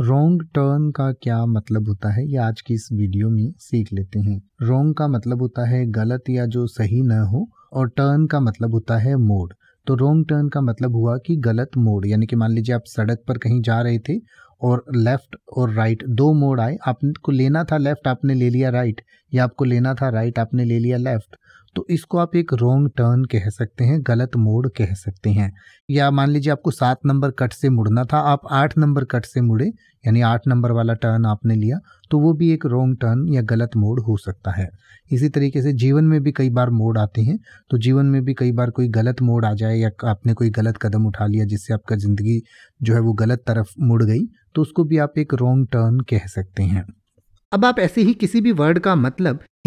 रोंग turn का क्या मतलब होता है ये आज की इस वीडियो में सीख लेते हैं रोंग का मतलब होता है गलत या जो सही न हो और टर्न का मतलब होता है मोड़ तो रोंग टर्न का मतलब हुआ कि गलत मोड़ यानी कि मान लीजिए आप सड़क पर कहीं जा रहे थे और लेफ्ट और राइट दो मोड़ आए आपको लेना था लेफ्ट आपने ले लिया राइट या आपको लेना था राइट आपने ले लिया लेफ्ट तो इसको आप एक रोंग टर्न कह सकते हैं गलत मोड़ कह सकते हैं या मान लीजिए आपको सात नंबर कट से मुड़ना था आप आठ नंबर कट से मुड़े यानी आठ नंबर वाला टर्न आपने लिया तो वो भी एक रोंग टर्न या गलत मोड़ हो सकता है इसी तरीके से जीवन में भी कई बार मोड़ आते हैं तो जीवन में भी कई बार कोई गलत मोड़ आ जाए या आपने कोई गलत कदम उठा लिया जिससे आपका ज़िंदगी जो है वो गलत तरफ मुड़ गई तो उसको भी आप एक रोंग टर्न कह सकते हैं अब आप ऐसे ही किसी भी वर्ड का मतलब